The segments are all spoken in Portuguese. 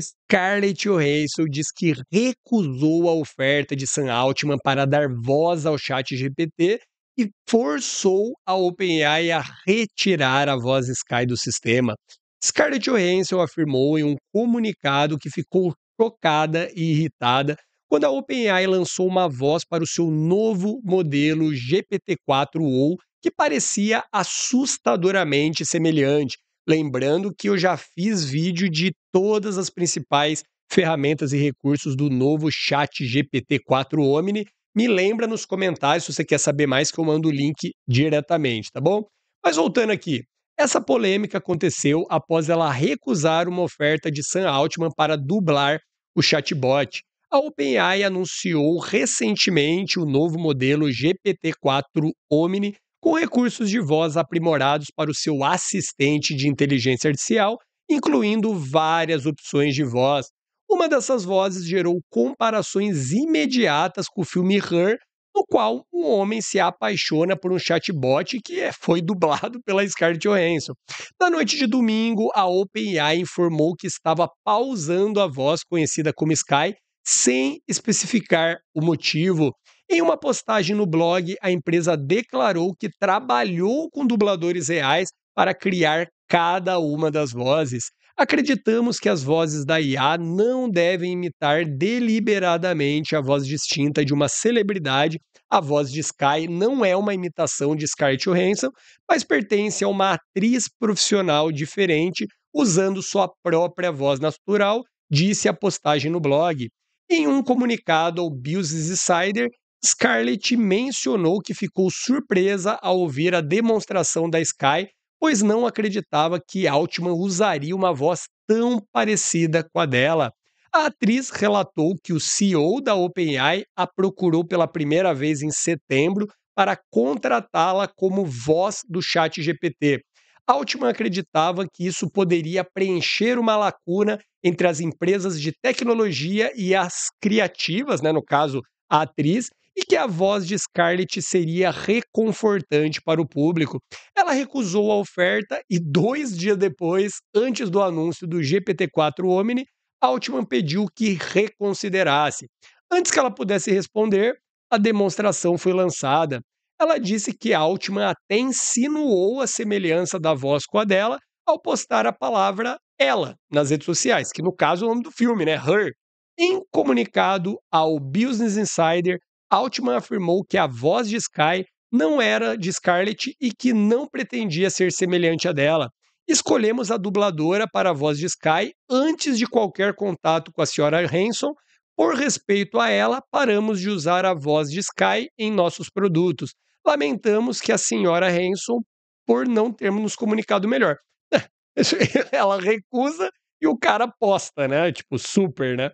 Scarlett Johansson diz que recusou a oferta de Sam Altman para dar voz ao chat GPT e forçou a OpenAI a retirar a voz Sky do sistema. Scarlett Johansson afirmou em um comunicado que ficou chocada e irritada quando a OpenAI lançou uma voz para o seu novo modelo GPT-4 ou que parecia assustadoramente semelhante, Lembrando que eu já fiz vídeo de todas as principais ferramentas e recursos do novo Chat GPT-4 Omni. Me lembra nos comentários se você quer saber mais que eu mando o link diretamente, tá bom? Mas voltando aqui, essa polêmica aconteceu após ela recusar uma oferta de Sam Altman para dublar o chatbot. A OpenAI anunciou recentemente o novo modelo GPT-4 Omni, com recursos de voz aprimorados para o seu assistente de inteligência artificial, incluindo várias opções de voz. Uma dessas vozes gerou comparações imediatas com o filme Her, no qual um homem se apaixona por um chatbot que é, foi dublado pela Scarlett Johansson. Na noite de domingo, a OpenAI informou que estava pausando a voz conhecida como Sky sem especificar o motivo. Em uma postagem no blog, a empresa declarou que trabalhou com dubladores reais para criar cada uma das vozes. Acreditamos que as vozes da IA não devem imitar deliberadamente a voz distinta de uma celebridade. A voz de Sky não é uma imitação de Scarlett Johansson, mas pertence a uma atriz profissional diferente, usando sua própria voz natural, disse a postagem no blog. Em um comunicado, ao Business Insider Scarlett mencionou que ficou surpresa ao ouvir a demonstração da Sky, pois não acreditava que Altman usaria uma voz tão parecida com a dela. A atriz relatou que o CEO da OpenAI a procurou pela primeira vez em setembro para contratá-la como voz do chat GPT. Altman acreditava que isso poderia preencher uma lacuna entre as empresas de tecnologia e as criativas, né, no caso a atriz, e que a voz de Scarlett seria reconfortante para o público. Ela recusou a oferta e dois dias depois, antes do anúncio do GPT-4 Omni, Altman pediu que reconsiderasse. Antes que ela pudesse responder, a demonstração foi lançada. Ela disse que Altman até insinuou a semelhança da voz com a dela ao postar a palavra ela nas redes sociais, que no caso é o nome do filme, né? Her. Em comunicado ao Business Insider, Altman afirmou que a voz de Sky não era de Scarlett e que não pretendia ser semelhante à dela. Escolhemos a dubladora para a voz de Sky antes de qualquer contato com a senhora Hanson. Por respeito a ela, paramos de usar a voz de Sky em nossos produtos. Lamentamos que a senhora Hanson por não termos nos comunicado melhor. ela recusa e o cara posta, né? Tipo, super, né?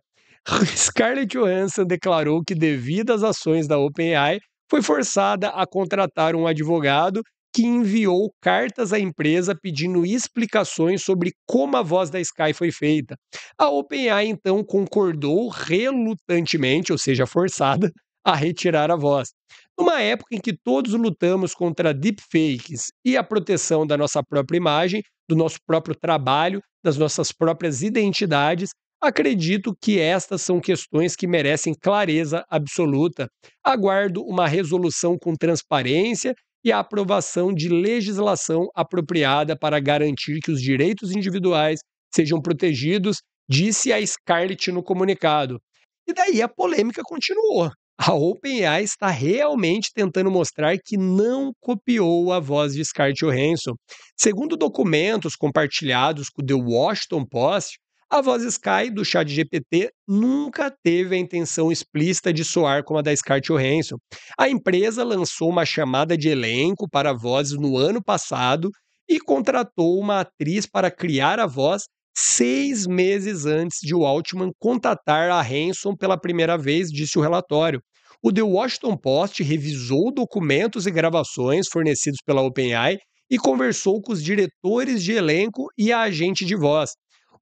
Scarlett Johansson declarou que, devido às ações da OpenAI, foi forçada a contratar um advogado que enviou cartas à empresa pedindo explicações sobre como a voz da Sky foi feita. A OpenAI então concordou relutantemente, ou seja, forçada, a retirar a voz. Numa época em que todos lutamos contra deepfakes e a proteção da nossa própria imagem, do nosso próprio trabalho, das nossas próprias identidades, Acredito que estas são questões que merecem clareza absoluta. Aguardo uma resolução com transparência e a aprovação de legislação apropriada para garantir que os direitos individuais sejam protegidos, disse a Scarlett no comunicado. E daí a polêmica continuou. A OpenAI está realmente tentando mostrar que não copiou a voz de Scarlett Johansson. Segundo documentos compartilhados com o The Washington Post, a voz Sky, do chat GPT, nunca teve a intenção explícita de soar como a da Scarlett Johansson. A empresa lançou uma chamada de elenco para vozes no ano passado e contratou uma atriz para criar a voz seis meses antes de o Altman contatar a Hanson pela primeira vez, disse o relatório. O The Washington Post revisou documentos e gravações fornecidos pela OpenAI e conversou com os diretores de elenco e a agente de voz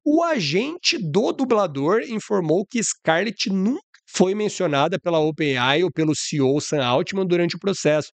o agente do dublador informou que Scarlett nunca foi mencionada pela OpenAI ou pelo CEO Sam Altman durante o processo.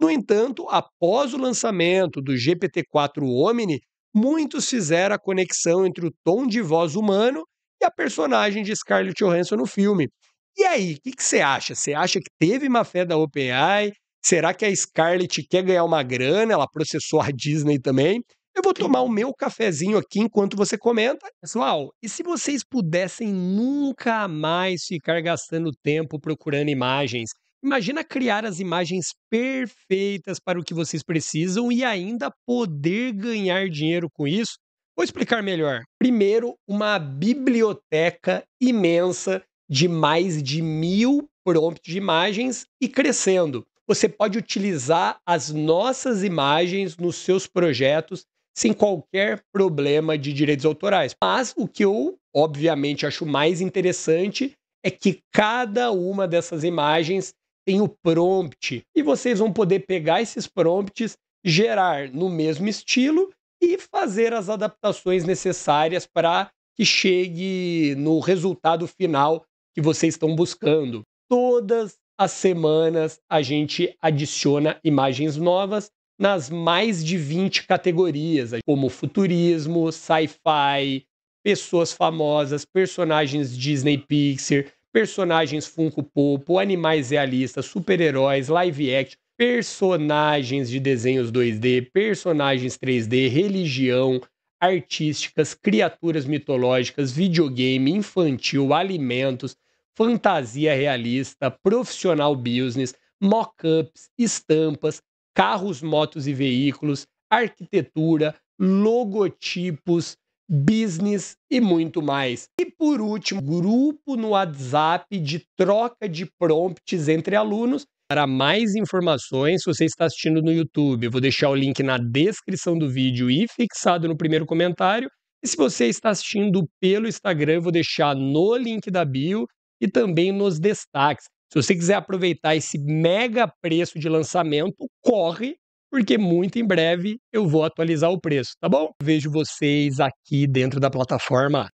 No entanto, após o lançamento do GPT-4 Omni, muitos fizeram a conexão entre o tom de voz humano e a personagem de Scarlett Johansson no filme. E aí, o que, você acha? Você acha que teve má fé da OpenAI? Será que a Scarlett quer ganhar uma grana? Ela processou a Disney também. Eu vou tomar o meu cafezinho aqui enquanto você comenta. Pessoal, e se vocês pudessem nunca mais ficar gastando tempo procurando imagens? Imagina criar as imagens perfeitas para o que vocês precisam e ainda poder ganhar dinheiro com isso? Vou explicar melhor. Primeiro, uma biblioteca imensa de mais de mil prompts de imagens e crescendo. Você pode utilizar as nossas imagens nos seus projetos sem qualquer problema de direitos autorais. Mas o que eu, obviamente, acho mais interessante é que cada uma dessas imagens tem o prompt e vocês vão poder pegar esses prompts, gerar no mesmo estilo e fazer as adaptações necessárias para que chegue no resultado final que vocês estão buscando. Todas as semanas a gente adiciona imagens novas nas mais de 20 categorias, como futurismo, sci-fi, pessoas famosas, personagens Disney Pixar, personagens Funko Popo, animais realistas, super-heróis, live action, personagens de desenhos 2D, personagens 3D, religião, artísticas, criaturas mitológicas, videogame, infantil, alimentos, fantasia realista, profissional business, mock-ups, estampas, carros, motos e veículos, arquitetura, logotipos, business e muito mais. E por último, grupo no WhatsApp de troca de prompts entre alunos. Para mais informações, se você está assistindo no YouTube, eu vou deixar o link na descrição do vídeo e fixado no primeiro comentário. E se você está assistindo pelo Instagram, eu vou deixar no link da bio e também nos destaques. Se você quiser aproveitar esse mega preço de lançamento, corre, porque muito em breve eu vou atualizar o preço, tá bom? Vejo vocês aqui dentro da plataforma.